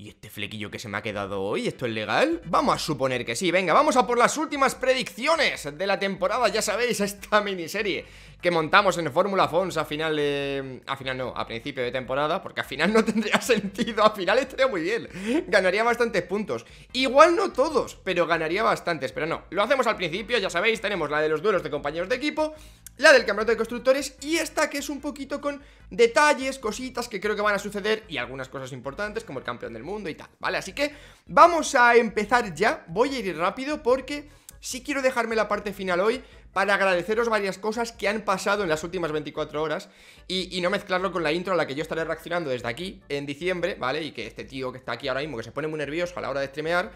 ये Este flequillo que se me ha quedado hoy, ¿esto es legal? Vamos a suponer que sí, venga, vamos a por las últimas predicciones de la temporada, ya sabéis, esta miniserie que montamos en Fórmula Fons a final de... a final no, a principio de temporada, porque a final no tendría sentido, a final estaría muy bien, ganaría bastantes puntos, igual no todos, pero ganaría bastantes, pero no, lo hacemos al principio, ya sabéis, tenemos la de los duelos de compañeros de equipo, la del campeonato de constructores y esta que es un poquito con detalles, cositas que creo que van a suceder y algunas cosas importantes como el campeón del mundo y ¿vale? Así que vamos a empezar ya, voy a ir rápido porque sí quiero dejarme la parte final hoy para agradeceros varias cosas que han pasado en las últimas 24 horas y, y, no mezclarlo con la intro a la que yo estaré reaccionando desde aquí en diciembre, ¿vale? Y que este tío que está aquí ahora mismo, que se pone muy nervioso a la hora de streamear,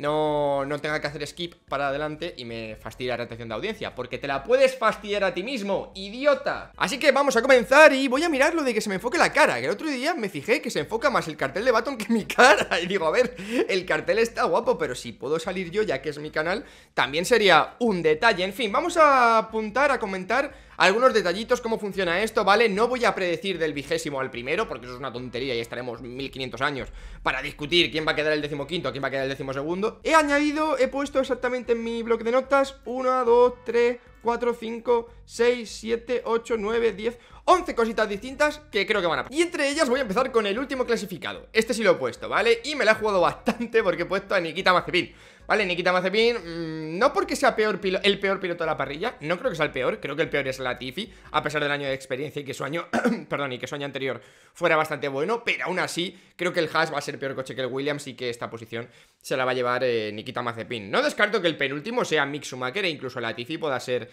no, no tenga que hacer skip para adelante y me fastidia la retención de audiencia, porque te la puedes fastidiar a ti mismo, idiota. Así que vamos a comenzar y voy a mirar lo de que se me enfoque la cara, que el otro día me fijé que se enfoca más el cartel de Baton que mi cara. Y digo, a ver, el cartel está guapo, pero si puedo salir yo, ya que es mi canal, también sería un detalle. En fin, vamos a apuntar, a comentar algunos detallitos, cómo funciona esto, ¿vale? No voy a predecir del vigésimo al primero, porque eso es una tontería y estaremos 1500 años para discutir quién va a quedar el decimoquinto, quién va a quedar el decimosegundo. He añadido, he puesto exactamente en mi bloque de notas, 1, 2, 3, 4, 5, 6, 7, 8, 9, 10... 11 cositas distintas que creo que van a... Y entre ellas voy a empezar con el último clasificado. Este sí lo he puesto, ¿vale? Y me la he jugado bastante porque he puesto a Nikita Mazepin. ¿Vale? Nikita Mazepin, mm, no porque sea peor el peor piloto de la parrilla, no creo que sea el peor, creo que el peor es la Latifi, a pesar del año de experiencia y que su año, perdón, y que su año anterior fuera bastante bueno, pero aún así creo que el Haas va a ser peor coche que el Williams y que esta posición se la va a llevar eh, Nikita Mazepin. No descarto que el penúltimo sea Mick Schumacher e incluso Latifi pueda ser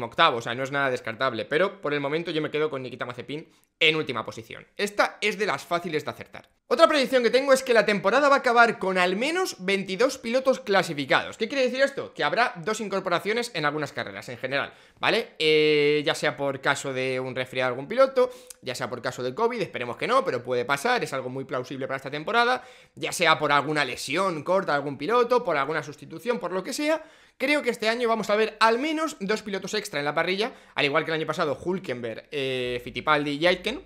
octavo, o sea, no es nada descartable, pero por el momento yo me quedo con Nikita Mazepin en última posición. Esta es de las fáciles de acertar. Otra predicción que tengo es que la temporada va a acabar con al menos 22 pilotos clasificados. ¿Qué quiere decir esto? Que habrá dos incorporaciones en algunas carreras en general, ¿vale? Eh, ya sea por caso de un resfriado de algún piloto, ya sea por caso del COVID, esperemos que no, pero puede pasar, es algo muy plausible para esta temporada, ya sea por alguna lesión corta de algún piloto, por alguna sustitución, por lo que sea. Creo que este año vamos a ver al menos dos pilotos extra en la parrilla, al igual que el año pasado Hulkenberg, eh, Fittipaldi y Aitken.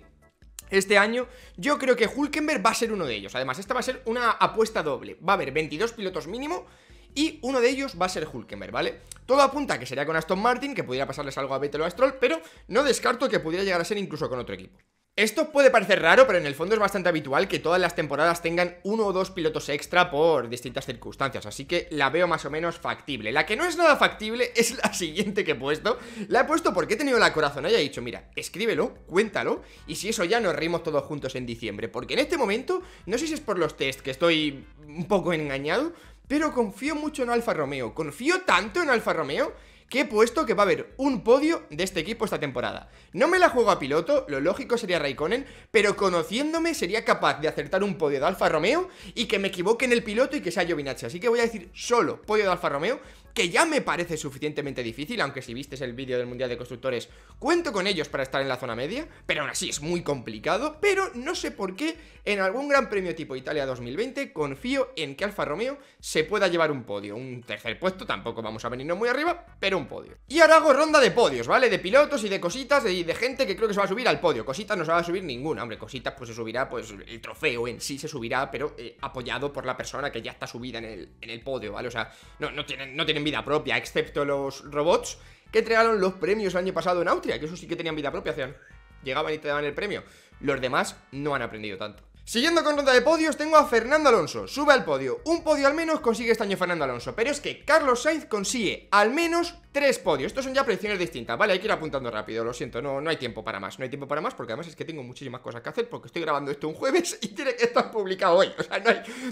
Este año yo creo que Hulkenberg va a ser uno de ellos. Además, esta va a ser una apuesta doble. Va a haber 22 pilotos mínimo y uno de ellos va a ser Hulkenberg, ¿vale? Todo apunta a que sería con Aston Martin, que pudiera pasarles algo a Vettel o a Stroll, pero no descarto que pudiera llegar a ser incluso con otro equipo. Esto puede parecer raro, pero en el fondo es bastante habitual que todas las temporadas tengan uno o dos pilotos extra por distintas circunstancias, así que la veo más o menos factible. La que no es nada factible es la siguiente que he puesto. La he puesto porque he tenido la corazón y he dicho, mira, escríbelo, cuéntalo, y si eso ya nos reímos todos juntos en diciembre, porque en este momento, no sé si es por los tests que estoy un poco engañado, pero confío mucho en Alfa Romeo, confío tanto en Alfa Romeo que he puesto que va a haber un podio de este equipo esta temporada. No me la juego a piloto, lo lógico sería Raikkonen, pero conociéndome sería capaz de acertar un podio de Alfa Romeo y que me equivoque en el piloto y que sea Giovinazzi. Así que voy a decir solo podio de Alfa Romeo que ya me parece suficientemente difícil, aunque si vistes el vídeo del Mundial de Constructores, cuento con ellos para estar en la zona media, pero aún así es muy complicado, pero no sé por qué en algún gran premio tipo Italia 2020 confío en que Alfa Romeo se pueda llevar un podio, un tercer puesto, tampoco vamos a venirnos muy arriba, pero un podio. Y ahora hago ronda de podios, ¿vale? De pilotos y de cositas y de gente que creo que se va a subir al podio, cositas no se va a subir ninguna, hombre, cositas pues se subirá, pues el trofeo en sí se subirá, pero eh, apoyado por la persona que ya está subida en el, en el podio, ¿vale? O sea, no, no no tienen vida propia, excepto los robots que entregaron los premios el año pasado en Austria, que eso sí que tenían vida propia, llegaban y te daban el premio. Los demás no han aprendido tanto. Siguiendo con ronda de podios, tengo a Fernando Alonso. Sube al podio. Un podio al menos consigue este año Fernando Alonso. Pero es que Carlos Sainz consigue al menos tres podios. Estos son ya predicciones distintas, ¿vale? Hay que ir apuntando rápido, lo siento. No, no hay tiempo para más. No hay tiempo para más porque además es que tengo muchísimas cosas que hacer porque estoy grabando esto un jueves y tiene que estar publicado hoy. O sea,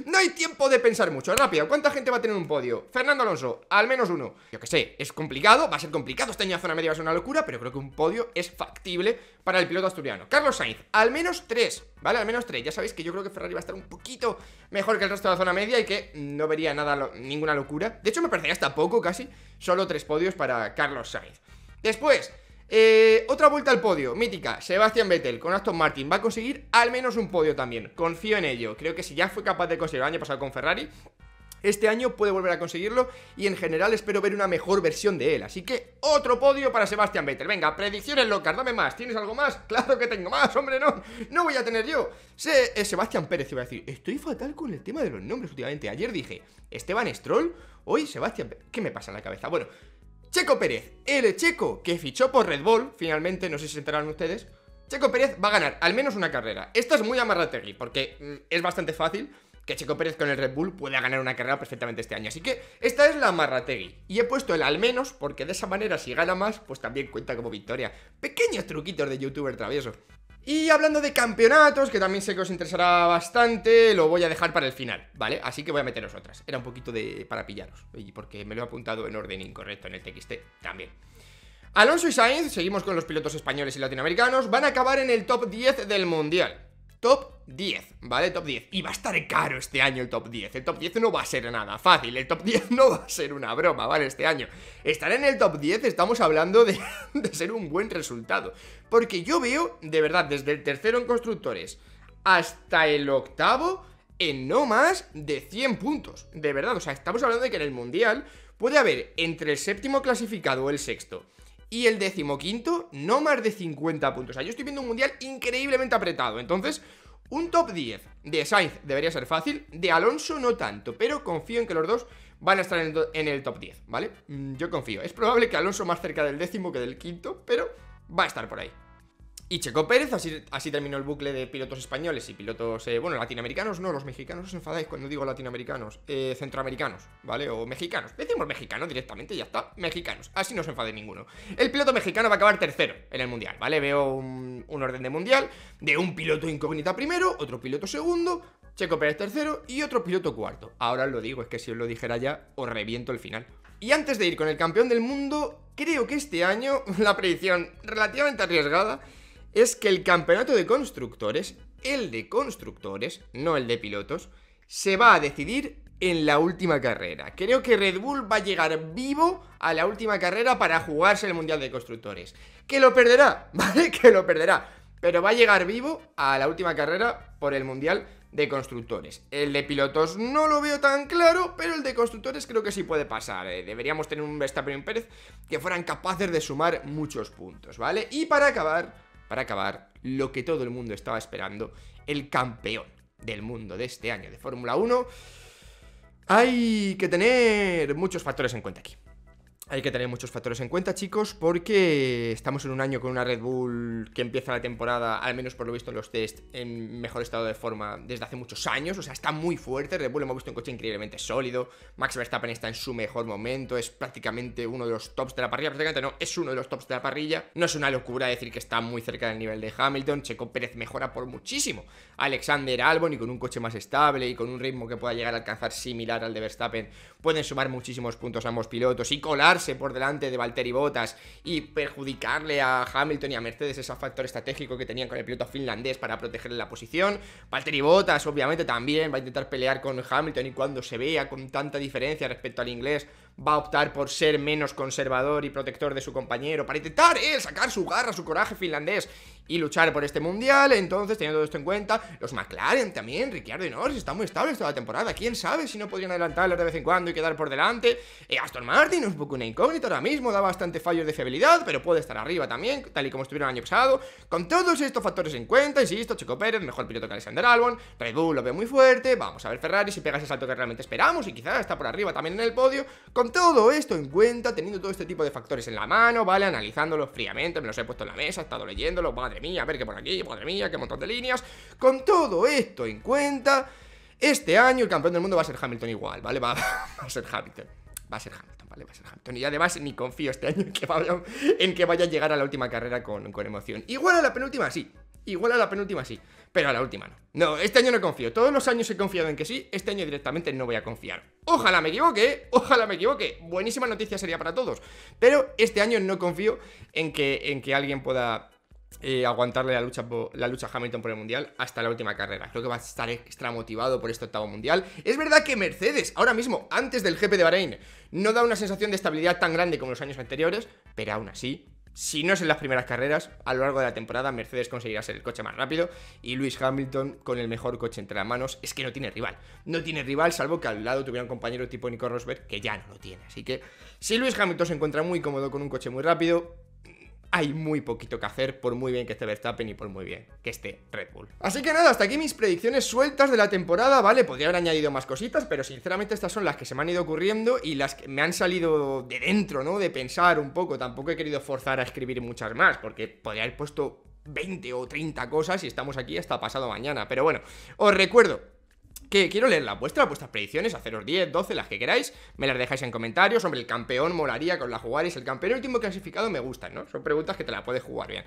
no hay, tiempo de pensar mucho. Rápido, ¿cuánta gente va a tener un podio? Fernando Alonso, al menos uno. Yo que sé, es complicado, va a ser complicado. Este año a zona media va a ser una locura, pero creo que un podio es factible para el piloto asturiano. Carlos Sainz, al menos tres, ¿vale? Al menos tres. Ya es que yo creo que Ferrari va a estar un poquito mejor que el resto de la zona media y que no vería nada, ninguna locura. De hecho, me parecería hasta poco casi, solo tres podios para Carlos Sainz. Después, eh, otra vuelta al podio, mítica, Sebastián Vettel con Aston Martin va a conseguir al menos un podio también, confío en ello, creo que si ya fue capaz de conseguir el año pasado con Ferrari, este año puede volver a conseguirlo y en general espero ver una mejor versión de él. Así que otro podio para Sebastián Vettel. Venga, predicciones locas, dame más. ¿Tienes algo más? Claro que tengo más, hombre, no. No voy a tener yo. Sebastián Pérez iba a decir, estoy fatal con el tema de los nombres últimamente. Ayer dije, Esteban Stroll, hoy Sebastián ¿Qué me pasa en la cabeza? Bueno, Checo Pérez, el checo que fichó por Red Bull, finalmente, no sé si se enteraron ustedes, Checo Pérez va a ganar al menos una carrera. Esta es muy Terry porque mm, es bastante fácil, que Checo Pérez con el Red Bull pueda ganar una carrera perfectamente este año. Así que esta es la Marrategui. Y he puesto el al menos porque de esa manera si gana más, pues también cuenta como victoria. Pequeños truquitos de youtuber travieso. Y hablando de campeonatos, que también sé que os interesará bastante, lo voy a dejar para el final, ¿vale? Así que voy a meteros otras. Era un poquito de para pillaros, y porque me lo he apuntado en orden incorrecto en el TXT también. Alonso y Sainz, seguimos con los pilotos españoles y latinoamericanos, van a acabar en el top 10 del Mundial top 10, ¿vale? Top 10. Y va a estar caro este año el top 10. El top 10 no va a ser nada fácil. El top 10 no va a ser una broma, ¿vale? Este año. Estar en el top 10 estamos hablando de, ser un buen resultado. Porque yo veo, de verdad, desde el tercero en constructores hasta el octavo, en no más de 100 puntos. De verdad, o sea, estamos hablando de que en el Mundial puede haber entre el séptimo clasificado o el sexto y el quinto, no más de 50 puntos. O sea, yo estoy viendo un mundial increíblemente apretado. Entonces, un top 10 de Sainz debería ser fácil, de Alonso no tanto, pero confío en que los dos van a estar en el, en el top 10, ¿vale? Mm, yo confío. Es probable que Alonso más cerca del décimo que del quinto, pero va a estar por ahí y Checo Pérez, así, terminó el bucle de pilotos españoles y pilotos, eh, bueno, latinoamericanos, no, los mexicanos os enfadáis cuando digo latinoamericanos, eh, centroamericanos, ¿vale? O mexicanos, decimos mexicanos directamente, ya está, mexicanos, así no se enfade ninguno. El piloto mexicano va a acabar tercero en el mundial, ¿vale? Veo un, orden de mundial de un piloto incógnita primero, otro piloto segundo, Checo Pérez tercero y otro piloto cuarto. Ahora lo digo, es que si os lo dijera ya, os reviento el final. Y antes de ir con el campeón del mundo, creo que este año la predicción relativamente arriesgada es que el campeonato de constructores, el de constructores, no el de pilotos, se va a decidir en la última carrera. Creo que Red Bull va a llegar vivo a la última carrera para jugarse el Mundial de Constructores. Que lo perderá, ¿vale? Que lo perderá. Pero va a llegar vivo a la última carrera por el Mundial de Constructores. El de pilotos no lo veo tan claro, pero el de constructores creo que sí puede pasar. ¿eh? deberíamos tener un Verstappen y Pérez que fueran capaces de sumar muchos puntos, ¿vale? Y para acabar, para acabar, lo que todo el mundo estaba esperando, el campeón del mundo de este año de Fórmula 1. Hay que tener muchos factores en cuenta aquí. Hay que tener muchos factores en cuenta, chicos, porque estamos en un año con una Red Bull que empieza la temporada, al menos por lo visto en los test, en mejor estado de forma desde hace muchos años. O sea, está muy fuerte. Red Bull hemos visto un coche increíblemente sólido. Max Verstappen está en su mejor momento. Es prácticamente uno de los tops de la parrilla. Prácticamente no, es uno de los tops de la parrilla. No es una locura decir que está muy cerca del nivel de Hamilton. Checo Pérez mejora por muchísimo. Alexander Albon y con un coche más estable y con un ritmo que pueda llegar a alcanzar similar al de Verstappen, pueden sumar muchísimos puntos ambos pilotos y colar por delante de Valtteri Bottas y perjudicarle a Hamilton y a Mercedes ese factor estratégico que tenían con el piloto finlandés para protegerle la posición. Valtteri Bottas, obviamente, también va a intentar pelear con Hamilton y cuando se vea con tanta diferencia respecto al inglés, va a optar por ser menos conservador y protector de su compañero para intentar eh, sacar su garra, su coraje finlandés y luchar por este mundial. Entonces, teniendo todo esto en cuenta, los McLaren también, Ricciardo y Norris, están muy estables toda la temporada. ¿Quién sabe si no podrían adelantarlos de vez en cuando y quedar por delante? Eh, Aston Martin es un poco una incógnita ahora mismo, da bastante fallos de fiabilidad, pero puede estar arriba también, tal y como estuvieron el año pasado. Con todos estos factores en cuenta, insisto, Chico Pérez, mejor piloto que Alexander Albon, Red Bull lo ve muy fuerte, vamos a ver Ferrari si pega ese salto que realmente esperamos y quizás está por arriba también en el podio. Con todo esto en cuenta, teniendo todo este tipo de factores en la mano, ¿vale? Analizándolos fríamente, me los he puesto en la mesa, he estado leyéndolos, vale madre mía, a ver qué por aquí, madre mía, qué montón de líneas. Con todo esto en cuenta, este año el campeón del mundo va a ser Hamilton igual, ¿vale? Va, a ser Hamilton. Va a ser Hamilton, ¿vale? Va a ser Hamilton. Y además ni confío este año en que vaya, en que vaya a llegar a la última carrera con, con emoción. Igual a la penúltima sí, igual a la penúltima sí, pero a la última no. No, este año no confío. Todos los años he confiado en que sí, este año directamente no voy a confiar. Ojalá me equivoque, ojalá me equivoque. Buenísima noticia sería para todos. Pero este año no confío en que, en que alguien pueda, eh, aguantarle la lucha, la lucha Hamilton por el Mundial hasta la última carrera. Creo que va a estar extra motivado por este octavo Mundial. Es verdad que Mercedes, ahora mismo, antes del GP de Bahrein, no da una sensación de estabilidad tan grande como los años anteriores, pero aún así, si no es en las primeras carreras, a lo largo de la temporada Mercedes conseguirá ser el coche más rápido y Lewis Hamilton con el mejor coche entre las manos es que no tiene rival. No tiene rival salvo que al lado tuviera un compañero tipo Nico Rosberg que ya no lo tiene. Así que si Lewis Hamilton se encuentra muy cómodo con un coche muy rápido, hay muy poquito que hacer por muy bien que esté Verstappen y por muy bien que esté Red Bull. Así que nada, hasta aquí mis predicciones sueltas de la temporada, ¿vale? Podría haber añadido más cositas, pero sinceramente estas son las que se me han ido ocurriendo y las que me han salido de dentro, ¿no? De pensar un poco, tampoco he querido forzar a escribir muchas más, porque podría haber puesto 20 o 30 cosas y estamos aquí hasta pasado mañana. Pero bueno, os recuerdo que quiero leer la vuestra, vuestras predicciones, haceros 10, 12, las que queráis, me las dejáis en comentarios, hombre, el campeón molaría con la jugaréis, el campeón último clasificado me gusta, ¿no? Son preguntas que te la puedes jugar bien.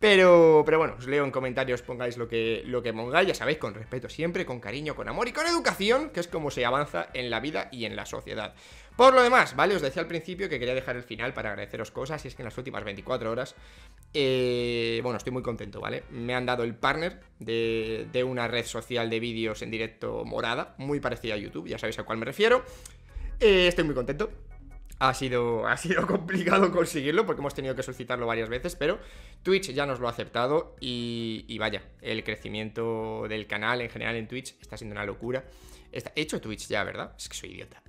Pero, pero bueno, os leo en comentarios, pongáis lo que, lo que pongáis, ya sabéis, con respeto siempre, con cariño, con amor y con educación, que es como se avanza en la vida y en la sociedad. Por lo demás, ¿vale? Os decía al principio que quería dejar el final para agradeceros cosas, y es que en las últimas 24 horas, eh, bueno, estoy muy contento, ¿vale? Me han dado el partner de, una red social de vídeos en directo morada, muy parecida a YouTube, ya sabéis a cuál me refiero. Eh, estoy muy contento, ha sido, ha sido complicado conseguirlo porque hemos tenido que solicitarlo varias veces, pero Twitch ya nos lo ha aceptado y, vaya, el crecimiento del canal en general en Twitch está siendo una locura. he hecho Twitch ya, ¿verdad? Es que soy idiota.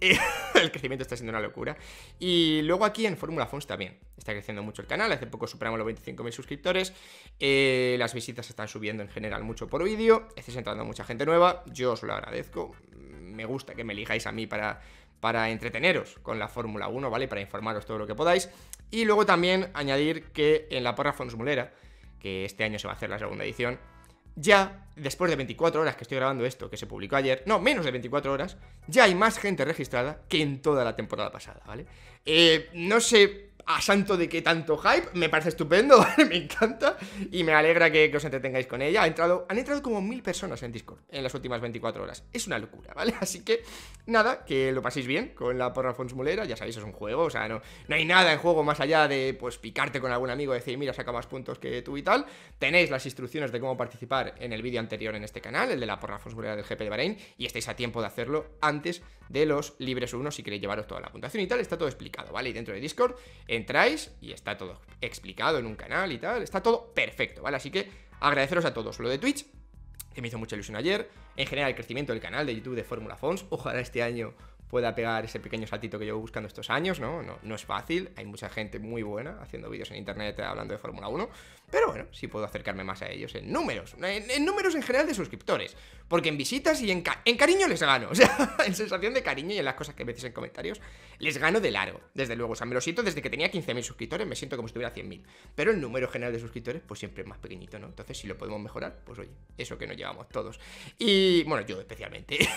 el crecimiento está siendo una locura. Y luego aquí en Fórmula Fons también. Está creciendo mucho el canal. Hace poco superamos los 25.000 suscriptores. Eh, las visitas están subiendo en general mucho por vídeo. Estáis entrando mucha gente nueva. Yo os lo agradezco. Me gusta que me elijáis a mí para para entreteneros con la Fórmula 1, ¿vale? Para informaros todo lo que podáis. Y luego también añadir que en la Porra Mulera, que este año se va a hacer la segunda edición, ya después de 24 horas que estoy grabando esto, que se publicó ayer, no, menos de 24 horas, ya hay más gente registrada que en toda la temporada pasada, ¿vale? Eh, no sé a santo de qué tanto hype, me parece estupendo, me encanta y me alegra que, os entretengáis con ella. Ha entrado, han entrado como mil personas en Discord en las últimas 24 horas. Es una locura, ¿vale? Así que nada, que lo paséis bien con la porra Fons Mulera, ya sabéis, es un juego, o sea, no, no hay nada en juego más allá de pues picarte con algún amigo, Y decir, mira, saca más puntos que tú y tal. Tenéis las instrucciones de cómo participar en el vídeo anterior en este canal, el de la porra Mulera del GP de Bahrein, y estáis a tiempo de hacerlo antes de los libres 1 si queréis llevaros toda la puntuación y tal, está todo explicado, ¿vale? Y dentro de Discord Entráis y está todo explicado en un canal y tal, está todo perfecto, ¿vale? Así que agradeceros a todos. Lo de Twitch, que me hizo mucha ilusión ayer, en general el crecimiento del canal de YouTube de Fórmula Fons, ojalá este año pueda pegar ese pequeño saltito que llevo buscando estos años, ¿no? No, es fácil, hay mucha gente muy buena haciendo vídeos en internet eh, hablando de Fórmula 1, pero bueno, sí puedo acercarme más a ellos en números, en, números en general de suscriptores, porque en visitas y en, cariño les gano, o sea, en sensación de cariño y en las cosas que me decís en comentarios, les gano de largo, desde luego, o sea, me lo siento desde que tenía 15.000 suscriptores, me siento como si tuviera 100.000, pero el número general de suscriptores pues siempre es más pequeñito, ¿no? Entonces, si lo podemos mejorar, pues oye, eso que nos llevamos todos. Y bueno, yo especialmente.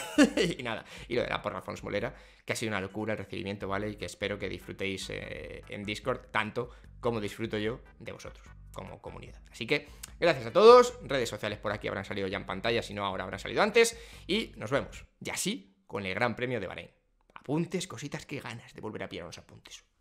y nada, y lo de la porra Fons Molero que ha sido una locura el recibimiento, ¿vale? Y que espero que disfrutéis eh, en Discord tanto como disfruto yo de vosotros como comunidad. Así que gracias a todos, redes sociales por aquí habrán salido ya en pantalla, si no ahora habrán salido antes, y nos vemos, y así, con el Gran Premio de Bahrein. Apuntes, cositas que ganas de volver a pillar los apuntes.